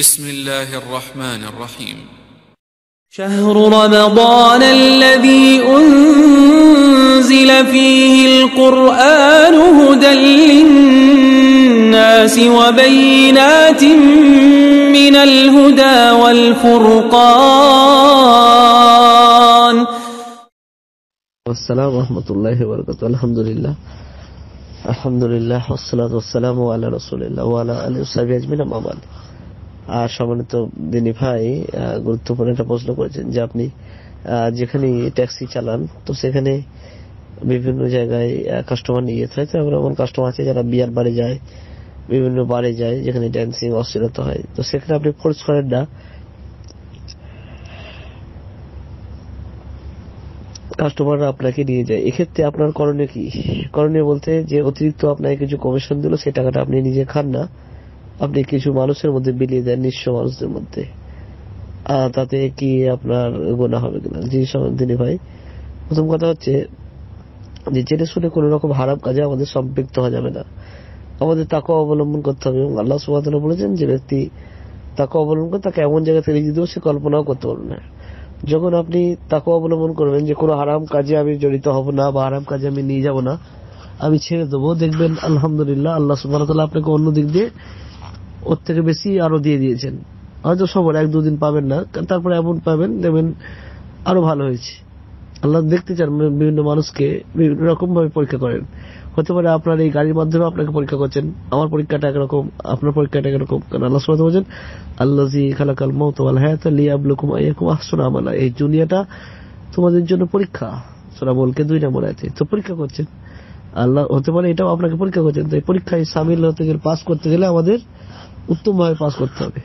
بسم الله الرحمن الرحيم شهر رمضان الذي أنزل فيه القرآن هدى للناس وبينات من الهدى والفرقان والسلام ورحمة الله وبركاته الحمد لله الحمد لله والصلاة والسلام على رسول الله وعلى آله وصحبه أجمعين أما بعد আর সম্মানিত দিনী ভাই গুরুত্বপূর্ণ একটা প্রশ্ন করেছেন যে আপনি যেখানে ট্যাক্সি চালান তো সেখানে বিভিন্ন জায়গায় কাস্টমার নিয়ে যেতে হয় তো এমন কাস্টমার আছে যারা বিয়ার বাড়ি যায় বিভিন্ন বারে যায় যেখানে ড্যান্সিং অস্থিরতা হয় তো সেখানে আপনি ফোর্স করেন না কাস্টমাররা আপনাকে নিয়ে যায় এক্ষেত্রে আপনার করণীয় কি করণীয় বলতে যে অতিরিক্ত আপনাকে কিছু কমিশন দিল সেই টাকাটা আপনি নিজে খান না আপনি কিছু মানুষের মধ্যে বিলিয়ে দেন নিঃস্ব মানুষদের মধ্যে তাতে কি আপনার গোনা হবে কিনা জি দিনী ভাই প্রথম কথা হচ্ছে যে জেনে শুনে কোন রকম হারাম কাজে আমাদের সম্পৃক্ত হওয়া যাবে না আমাদের তাকে অবলম্বন করতে হবে এবং আল্লাহ সুবাদা বলেছেন যে ব্যক্তি তাকে অবলম্বন করে তাকে এমন জায়গা থেকে দিতেও সে কল্পনাও করতে পারবে না যখন আপনি তাকে অবলম্বন করবেন যে কোনো হারাম কাজে আমি জড়িত হব না বা হারাম কাজে আমি নিয়ে যাব না আমি ছেড়ে দেবো দেখবেন আলহামদুলিল্লাহ আল্লাহ সুবাহ আপনাকে অন্য দিক দিয়ে ওর থেকে বেশি আরো দিয়ে দিয়েছেন হয়তো সবার এক দুদিন পাবেন না তারপরে এমন পাবেন দেখবেন আরো ভালো হয়েছে আল্লাহ দেখতে চান বিভিন্ন মানুষকে বিভিন্ন রকম ভাবে পরীক্ষা করেন হতে পারে আপনার এই গাড়ির মাধ্যমে আপনাকে পরীক্ষা করছেন আমার পরীক্ষাটা একরকম আপনার পরীক্ষাটা একরকম কারণ আল্লাহ সুবাদ বলছেন আল্লাহ জি খালাকাল মত আল হায়াত লিয়াবলুকুম আইয়াকুম আহসুন আমালা এই দুনিয়াটা তোমাদের জন্য পরীক্ষা সোনা বলকে দুই নম্বর আছে তো পরীক্ষা করছেন আল্লাহ হতে পারে এটাও আপনাকে পরীক্ষা করছেন তো এই পরীক্ষায় সামিল হতে গেলে পাস করতে গেলে আমাদের উত্তমভাবে পাস করতে হবে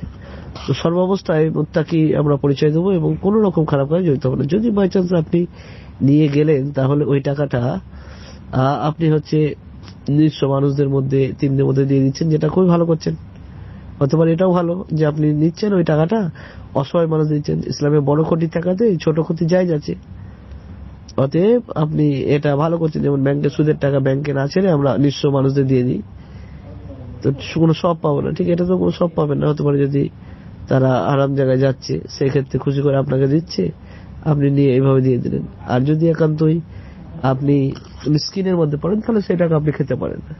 তো সর্বাবস্থায় মোত্তাকি আমরা পরিচয় দেবো এবং কোনো রকম খারাপ কাজে জড়িত হবে না যদি বাই চান্স আপনি নিয়ে গেলেন তাহলে ওই টাকাটা আপনি হচ্ছে নিঃস্ব মানুষদের মধ্যে তিনদের মধ্যে দিয়ে দিচ্ছেন যেটা খুবই ভালো করছেন অথবা এটাও ভালো যে আপনি নিচ্ছেন ওই টাকাটা অসহায় মানুষ দিচ্ছেন ইসলামে বড় ক্ষতি টাকাতে ছোট ক্ষতি যাই যাচ্ছে অতএব আপনি এটা ভালো করছেন যেমন ব্যাংকের সুদের টাকা ব্যাংকে না ছেড়ে আমরা নিঃস্ব মানুষদের দিয়ে দিই কোনো সব পাবো না ঠিক এটা তো কোনো সব পাবে না হতে পারে যদি তারা আরাম জায়গায় যাচ্ছে সেক্ষেত্রে খুশি করে আপনাকে দিচ্ছে আপনি নিয়ে এইভাবে দিয়ে দিলেন আর যদি একান্তই আপনি স্কিনের মধ্যে পড়েন তাহলে সেটাকে আপনি খেতে পারেন না